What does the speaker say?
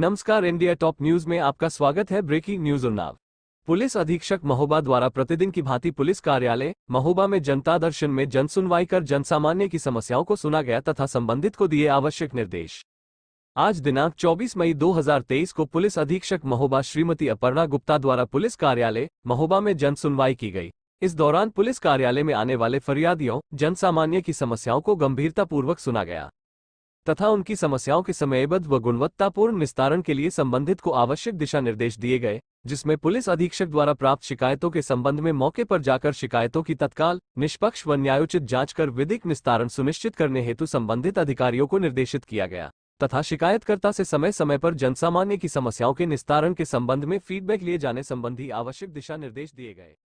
नमस्कार India top news में आपका स्वागत है ब्रेकिंग न्यूज उन्नाव पुलिस अधीक्षक महोबा द्वारा प्रतिदिन की भांति पुलिस कार्यालय महोबा में जनता दर्शन में जनसुनवाई कर जनसामान्य की समस्याओं को सुना गया तथा संबंधित को दिए आवश्यक निर्देश आज दिनांक 24 मई 2023 को पुलिस अधीक्षक महोबा श्रीमती अपर्णा गुप्ता द्वारा पुलिस कार्यालय महोबा में जन सुनवाई की गई इस दौरान पुलिस कार्यालय में आने वाले फरियादियों जनसामान्य की समस्याओं को गंभीरतापूर्वक सुना गया तथा उनकी समस्याओं के समयबद्ध व गुणवत्तापूर्ण निस्तारण के लिए संबंधित को आवश्यक दिशा निर्देश दिए गए जिसमें पुलिस अधीक्षक द्वारा प्राप्त शिकायतों के संबंध में मौके पर जाकर शिकायतों की तत्काल निष्पक्ष व न्यायोचित जांच कर विधिक निस्तारण सुनिश्चित करने हेतु संबंधित अधिकारियों को निर्देशित किया गया तथा शिकायतकर्ता से समय समय पर जनसामान्य की समस्याओं के निस्तारण के संबंध में फीडबैक लिए जाने संबंधी आवश्यक दिशा निर्देश दिए गए